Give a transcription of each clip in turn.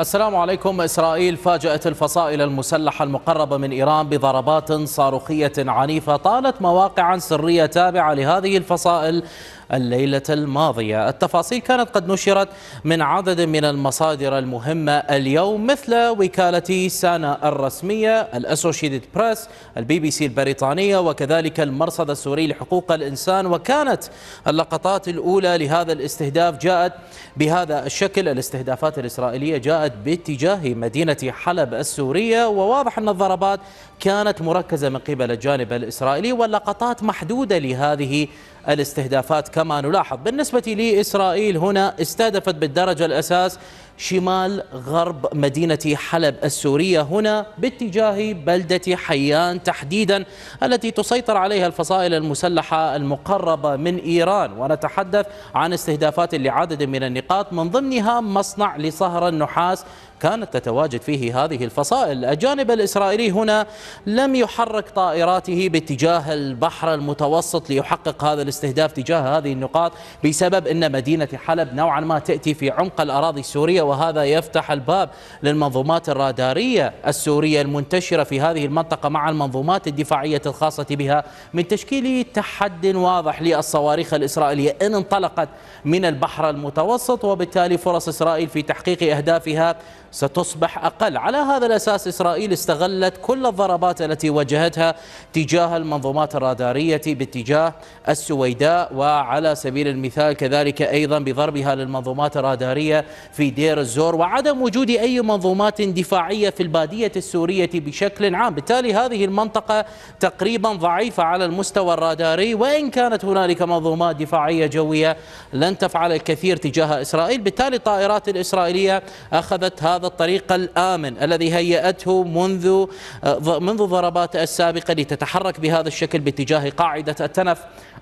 السلام عليكم إسرائيل فاجأت الفصائل المسلحة المقربة من إيران بضربات صاروخية عنيفة طالت مواقعا سرية تابعة لهذه الفصائل الليلة الماضية التفاصيل كانت قد نشرت من عدد من المصادر المهمة اليوم مثل وكالة سانا الرسمية الأسوشيتد بريس البي بي سي البريطانية وكذلك المرصد السوري لحقوق الإنسان وكانت اللقطات الأولى لهذا الاستهداف جاءت بهذا الشكل الاستهدافات الإسرائيلية جاءت باتجاه مدينة حلب السورية وواضح أن الضربات كانت مركزة من قبل الجانب الإسرائيلي واللقطات محدودة لهذه الاستهدافات كما نلاحظ بالنسبة لإسرائيل هنا استهدفت بالدرجة الأساس شمال غرب مدينة حلب السورية هنا باتجاه بلدة حيان تحديدا التي تسيطر عليها الفصائل المسلحة المقربة من إيران ونتحدث عن استهدافات لعدد من النقاط من ضمنها مصنع لصهر النحاس كانت تتواجد فيه هذه الفصائل الجانب الإسرائيلي هنا لم يحرك طائراته باتجاه البحر المتوسط ليحقق هذا الاستهداف تجاه هذه النقاط بسبب أن مدينة حلب نوعا ما تأتي في عمق الأراضي السورية وهذا يفتح الباب للمنظومات الرادارية السورية المنتشرة في هذه المنطقة مع المنظومات الدفاعية الخاصة بها من تشكيل تحد واضح للصواريخ الإسرائيلية إن انطلقت من البحر المتوسط وبالتالي فرص إسرائيل في تحقيق أهدافها ستصبح أقل على هذا الأساس إسرائيل استغلت كل الضربات التي وجهتها تجاه المنظومات الرادارية باتجاه السويداء وعلى سبيل المثال كذلك أيضا بضربها للمنظومات الرادارية في دير الزور وعدم وجود أي منظومات دفاعية في البادية السورية بشكل عام بالتالي هذه المنطقة تقريبا ضعيفة على المستوى الراداري وإن كانت هنالك منظومات دفاعية جوية لن تفعل الكثير تجاه إسرائيل بالتالي الطائرات الإسرائيلية أخذت هذا الطريق الآمن الذي هيأته منذ آه، منذ ضربات السابقة لتتحرك بهذا الشكل باتجاه قاعدة التنف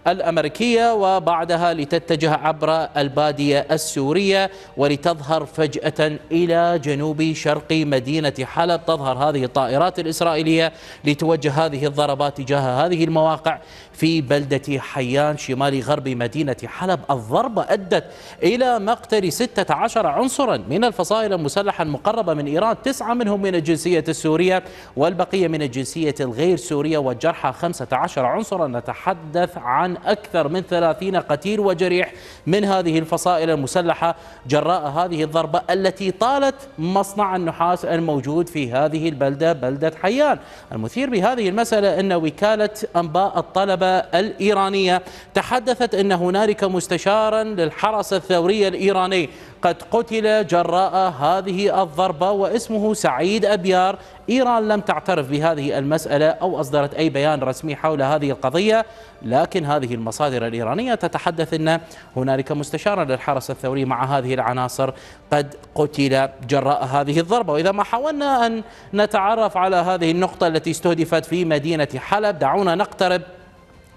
الأمريكية وبعدها لتتجه عبر البادية السورية ولتظهر فجأة إلى جنوب شرق مدينة حلب تظهر هذه الطائرات الإسرائيلية لتوجه هذه الضربات تجاه هذه المواقع في بلدة حيان شمال غرب مدينة حلب الضربة أدت إلى مقتل 16 عنصرا من الفصائل المسلحة المقربة من إيران تسعة منهم من الجنسية السورية والبقية من الجنسية الغير سورية والجرحى 15 عنصرا نتحدث عن أكثر من 30 قتيل وجريح من هذه الفصائل المسلحة جراء هذه الضربة الضربة التي طالت مصنع النحاس الموجود في هذه البلدة بلدة حيان المثير بهذه المسألة أن وكالة أنباء الطلبة الإيرانية تحدثت أن هنالك مستشارا للحرس الثوري الإيراني قد قتل جراء هذه الضربة واسمه سعيد أبيار إيران لم تعترف بهذه المسألة أو أصدرت أي بيان رسمي حول هذه القضية لكن هذه المصادر الإيرانية تتحدث أن هنالك مستشارا للحرس الثوري مع هذه العناصر قد قتل جراء هذه الضربة وإذا ما حاولنا أن نتعرف على هذه النقطة التي استهدفت في مدينة حلب دعونا نقترب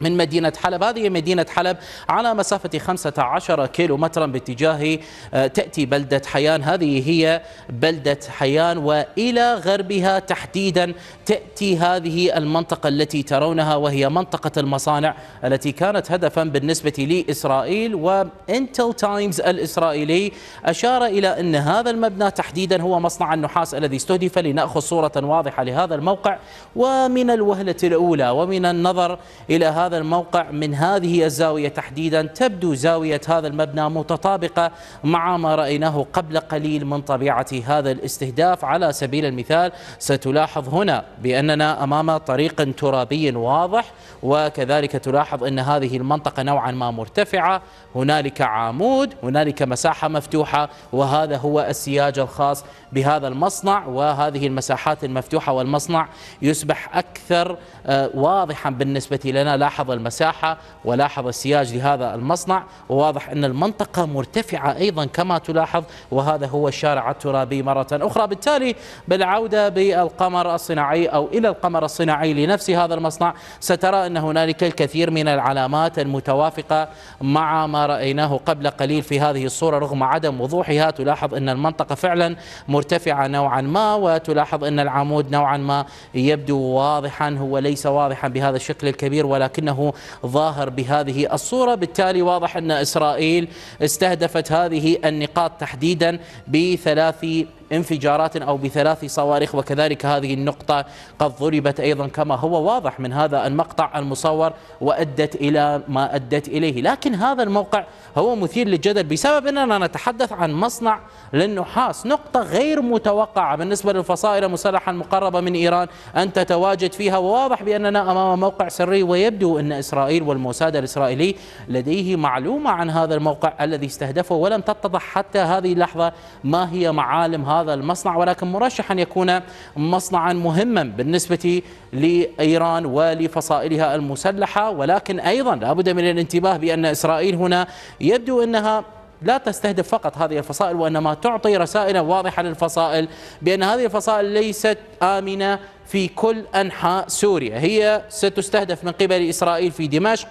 من مدينة حلب هذه مدينة حلب على مسافة 15 كيلو مترا باتجاه آه، تأتي بلدة حيان هذه هي بلدة حيان وإلى غربها تحديدا تأتي هذه المنطقة التي ترونها وهي منطقة المصانع التي كانت هدفا بالنسبة لإسرائيل وإنتل تايمز الإسرائيلي أشار إلى أن هذا المبنى تحديدا هو مصنع النحاس الذي استهدف لنأخذ صورة واضحة لهذا الموقع ومن الوهلة الأولى ومن النظر إلى هذا هذا الموقع من هذه الزاوية تحديدا تبدو زاوية هذا المبنى متطابقة مع ما رأيناه قبل قليل من طبيعة هذا الاستهداف على سبيل المثال ستلاحظ هنا بأننا أمام طريق ترابي واضح وكذلك تلاحظ أن هذه المنطقة نوعا ما مرتفعة هنالك عمود هنالك مساحة مفتوحة وهذا هو السياج الخاص بهذا المصنع وهذه المساحات المفتوحة والمصنع يصبح أكثر آه، واضحا بالنسبة لنا لاحظ لاحظ المساحة ولاحظ السياج لهذا المصنع وواضح أن المنطقة مرتفعة أيضا كما تلاحظ وهذا هو الشارع الترابي مرة أخرى بالتالي بالعودة بالقمر الصناعي أو إلى القمر الصناعي لنفس هذا المصنع سترى أن هنالك الكثير من العلامات المتوافقة مع ما رأيناه قبل قليل في هذه الصورة رغم عدم وضوحها تلاحظ أن المنطقة فعلا مرتفعة نوعا ما وتلاحظ أن العمود نوعا ما يبدو واضحا هو ليس واضحا بهذا الشكل الكبير ولكنه أنه ظاهر بهذه الصورة بالتالي واضح أن إسرائيل استهدفت هذه النقاط تحديدا بثلاث انفجارات أو بثلاث صواريخ وكذلك هذه النقطة قد ضربت أيضا كما هو واضح من هذا المقطع المصور وأدت إلى ما أدت إليه لكن هذا الموقع هو مثير للجدل بسبب أننا نتحدث عن مصنع للنحاس نقطة غير متوقعة بالنسبة للفصائل المسلحة المقربة من إيران أن تتواجد فيها وواضح بأننا أمام موقع سري ويبدو أن إسرائيل والموساد الإسرائيلي لديه معلومة عن هذا الموقع الذي استهدفه ولم تتضح حتى هذه اللحظة ما هي معالم هذا هذا المصنع ولكن مرشح أن يكون مصنعا مهما بالنسبة لإيران ولفصائلها المسلحة ولكن أيضا لابد من الانتباه بأن إسرائيل هنا يبدو أنها لا تستهدف فقط هذه الفصائل وإنما تعطي رسائل واضحة للفصائل بأن هذه الفصائل ليست آمنة في كل أنحاء سوريا هي ستستهدف من قبل إسرائيل في دمشق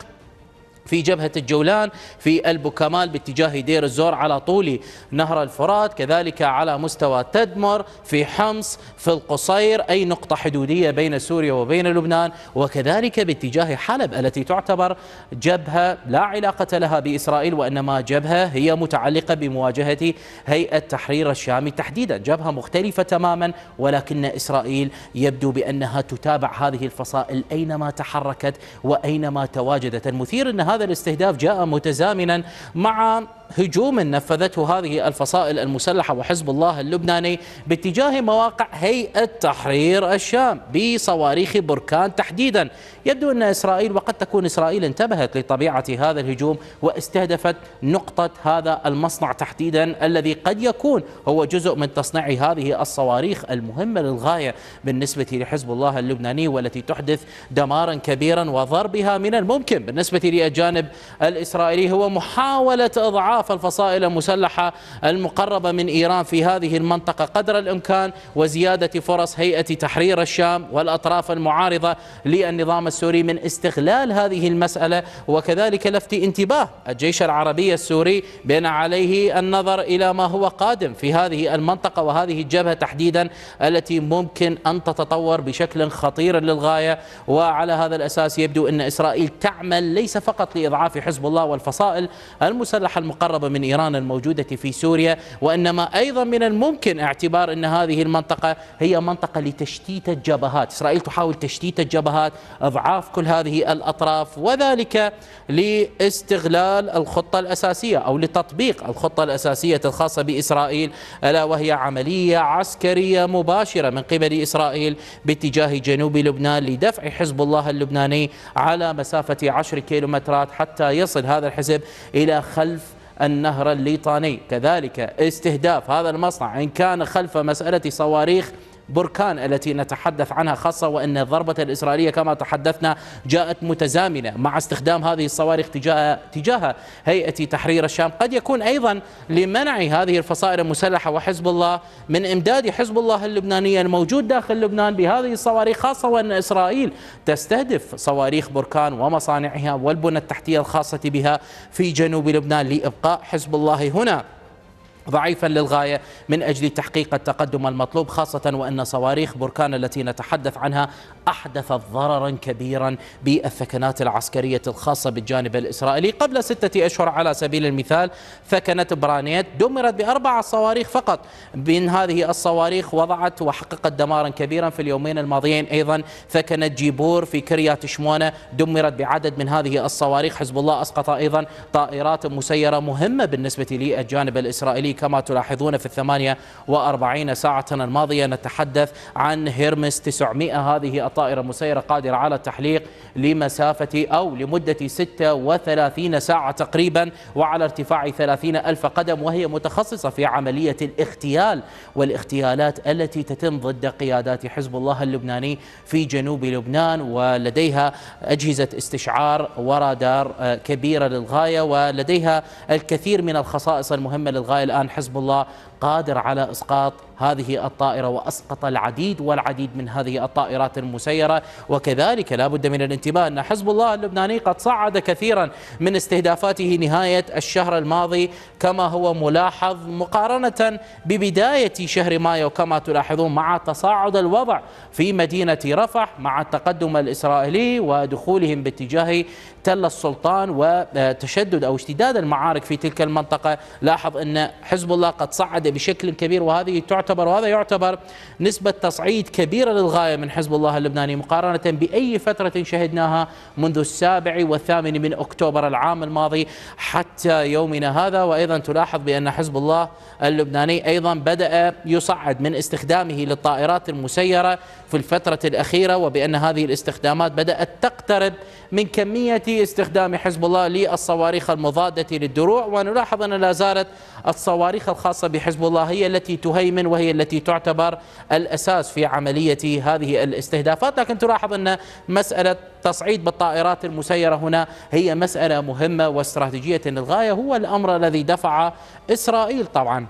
في جبهة الجولان في البوكمال باتجاه دير الزور على طول نهر الفرات كذلك على مستوى تدمر في حمص في القصير أي نقطة حدودية بين سوريا وبين لبنان وكذلك باتجاه حلب التي تعتبر جبهة لا علاقة لها بإسرائيل وإنما جبهة هي متعلقة بمواجهة هيئة تحرير الشام تحديدا جبهة مختلفة تماما ولكن إسرائيل يبدو بأنها تتابع هذه الفصائل أينما تحركت وأينما تواجدت المثير أن هذا هذا الاستهداف جاء متزامنا مع هجوم نفذته هذه الفصائل المسلحة وحزب الله اللبناني باتجاه مواقع هيئة تحرير الشام بصواريخ بركان تحديدا يبدو أن إسرائيل وقد تكون إسرائيل انتبهت لطبيعة هذا الهجوم واستهدفت نقطة هذا المصنع تحديدا الذي قد يكون هو جزء من تصنيع هذه الصواريخ المهمة للغاية بالنسبة لحزب الله اللبناني والتي تحدث دمارا كبيرا وضربها من الممكن بالنسبة للجانب الإسرائيلي هو محاولة إضعاف إيقاف الفصائل المسلحة المقربة من إيران في هذه المنطقة قدر الإمكان وزيادة فرص هيئة تحرير الشام والأطراف المعارضة للنظام السوري من استغلال هذه المسألة وكذلك لفت انتباه الجيش العربي السوري بأن عليه النظر إلى ما هو قادم في هذه المنطقة وهذه الجبهة تحديدا التي ممكن أن تتطور بشكل خطير للغاية وعلى هذا الأساس يبدو أن إسرائيل تعمل ليس فقط لإضعاف حزب الله والفصائل المسلحة المقربة المقربة من إيران الموجودة في سوريا وإنما أيضا من الممكن اعتبار أن هذه المنطقة هي منطقة لتشتيت الجبهات إسرائيل تحاول تشتيت الجبهات إضعاف كل هذه الأطراف وذلك لاستغلال الخطة الأساسية أو لتطبيق الخطة الأساسية الخاصة بإسرائيل ألا وهي عملية عسكرية مباشرة من قبل إسرائيل باتجاه جنوب لبنان لدفع حزب الله اللبناني على مسافة عشر كيلومترات حتى يصل هذا الحزب إلى خلف النهر الليطاني كذلك استهداف هذا المصنع إن كان خلف مسألة صواريخ بركان التي نتحدث عنها خاصة وأن الضربة الإسرائيلية كما تحدثنا جاءت متزامنة مع استخدام هذه الصواريخ تجاه, تجاه هيئة تحرير الشام قد يكون أيضا لمنع هذه الفصائل المسلحة وحزب الله من إمداد حزب الله اللبناني الموجود داخل لبنان بهذه الصواريخ خاصة وأن إسرائيل تستهدف صواريخ بركان ومصانعها والبنى التحتية الخاصة بها في جنوب لبنان لإبقاء حزب الله هنا ضعيفا للغاية من أجل تحقيق التقدم المطلوب خاصة وأن صواريخ بركان التي نتحدث عنها أحدثت ضررا كبيرا بالثكنات العسكرية الخاصة بالجانب الإسرائيلي قبل ستة أشهر على سبيل المثال ثكنة برانيت دمرت بأربع صواريخ فقط من هذه الصواريخ وضعت وحققت دمارا كبيرا في اليومين الماضيين أيضا ثكنة جيبور في كريات شمونة دمرت بعدد من هذه الصواريخ حزب الله أسقط أيضا طائرات مسيرة مهمة بالنسبة للجانب الإسرائيلي كما تلاحظون في الثمانية وأربعين ساعة الماضية نتحدث عن هيرمس 900 هذه طائرة مسيرة قادرة على التحليق لمسافة أو لمدة 36 ساعة تقريبا وعلى ارتفاع 30 ألف قدم وهي متخصصة في عملية الاغتيال والاغتيالات التي تتم ضد قيادات حزب الله اللبناني في جنوب لبنان ولديها أجهزة استشعار ورادار آه، كبيرة للغاية ولديها الكثير من الخصائص المهمة للغاية الآن حزب الله قادر على إسقاط هذه الطائرة وأسقط العديد والعديد من هذه الطائرات المسيرة وكذلك لا بد من الانتباه أن حزب الله اللبناني قد صعد كثيرا من استهدافاته نهاية الشهر الماضي كما هو ملاحظ مقارنة ببداية شهر مايو كما تلاحظون مع تصاعد الوضع في مدينة رفح مع التقدم الإسرائيلي ودخولهم باتجاه تل السلطان وتشدد أو اشتداد المعارك في تلك المنطقة لاحظ أن حزب الله قد صعد بشكل كبير وهذه تعتبر وهذا يعتبر نسبة تصعيد كبيرة للغاية من حزب الله اللبناني مقارنة بأي فترة شهدناها منذ السابع والثامن من أكتوبر العام الماضي حتى يومنا هذا وأيضا تلاحظ بأن حزب الله اللبناني أيضا بدأ يصعد من استخدامه للطائرات المسيرة في الفترة الأخيرة وبأن هذه الاستخدامات بدأت تقترب من كمية تحدي استخدام حزب الله للصواريخ المضادة للدروع ونلاحظ أن لا زالت الصواريخ الخاصة بحزب الله هي التي تهيمن وهي التي تعتبر الأساس في عملية هذه الاستهدافات لكن تلاحظ أن مسألة تصعيد بالطائرات المسيرة هنا هي مسألة مهمة واستراتيجية للغاية هو الأمر الذي دفع إسرائيل طبعاً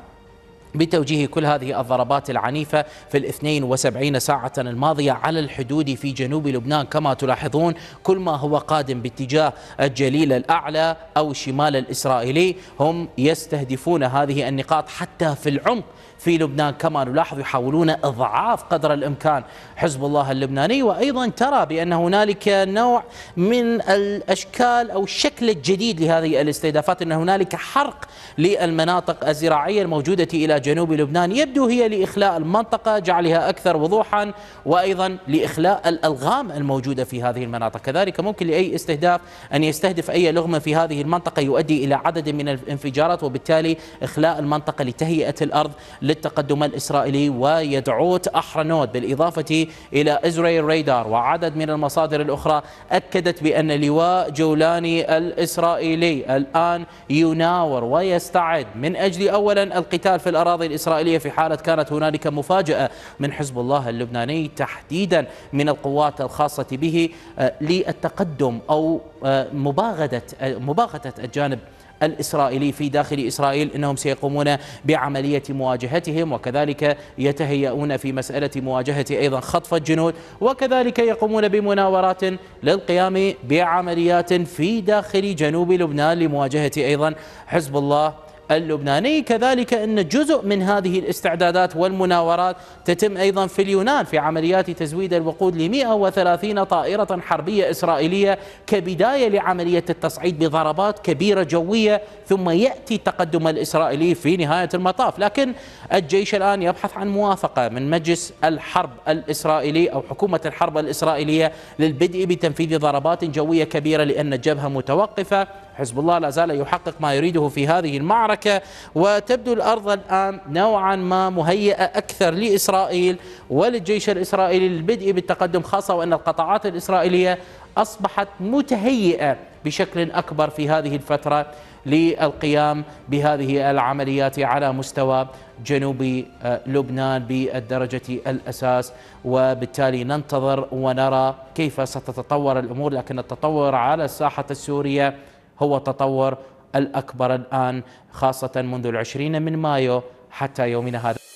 بتوجيه كل هذه الضربات العنيفة في الاثنين وسبعين ساعة الماضية على الحدود في جنوب لبنان كما تلاحظون كل ما هو قادم باتجاه الجليل الأعلى أو الشمال الإسرائيلي هم يستهدفون هذه النقاط حتى في العمق في لبنان كما نلاحظ يحاولون إضعاف قدر الإمكان حزب الله اللبناني وأيضا ترى بأن هنالك نوع من الأشكال أو الشكل الجديد لهذه الاستهدافات أن هنالك حرق للمناطق الزراعية الموجودة إلى جنوب لبنان يبدو هي لإخلاء المنطقة جعلها أكثر وضوحا وأيضا لإخلاء الألغام الموجودة في هذه المناطق كذلك ممكن لأي استهداف أن يستهدف أي لغمة في هذه المنطقة يؤدي إلى عدد من الانفجارات وبالتالي إخلاء المنطقة لتهيئة الأرض للتقدم الإسرائيلي ويدعوت أحرنود بالإضافة إلى إزرائيل ريدار وعدد من المصادر الأخرى أكدت بأن لواء جولاني الإسرائيلي الآن يناور ويستعد من أجل أولا القتال في الأراضي الأراضي الإسرائيلية في حالة كانت هنالك مفاجأة من حزب الله اللبناني تحديدا من القوات الخاصة به آه، للتقدم أو آه، مباغتة آه، مباغتة الجانب الإسرائيلي في داخل إسرائيل أنهم سيقومون بعملية مواجهتهم وكذلك يتهيئون في مسألة مواجهة أيضا خطف الجنود وكذلك يقومون بمناورات للقيام بعمليات في داخل جنوب لبنان لمواجهة أيضا حزب الله اللبناني كذلك أن جزء من هذه الاستعدادات والمناورات تتم أيضا في اليونان في عمليات تزويد الوقود ل 130 طائرة حربية إسرائيلية كبداية لعملية التصعيد بضربات كبيرة جوية ثم يأتي التقدم الإسرائيلي في نهاية المطاف لكن الجيش الآن يبحث عن موافقة من مجلس الحرب الإسرائيلي أو حكومة الحرب الإسرائيلية للبدء بتنفيذ ضربات جوية كبيرة لأن الجبهة متوقفة حزب الله لا زال يحقق ما يريده في هذه المعركة وتبدو الأرض الآن نوعا ما مهيئة أكثر لإسرائيل وللجيش الإسرائيلي للبدء بالتقدم خاصة وأن القطاعات الإسرائيلية أصبحت متهيئة بشكل أكبر في هذه الفترة للقيام بهذه العمليات على مستوى جنوب آه، لبنان بالدرجة الأساس وبالتالي ننتظر ونرى كيف ستتطور الأمور لكن التطور على الساحة السورية هو تطور الأكبر الآن خاصة منذ العشرين من مايو حتى يومنا هذا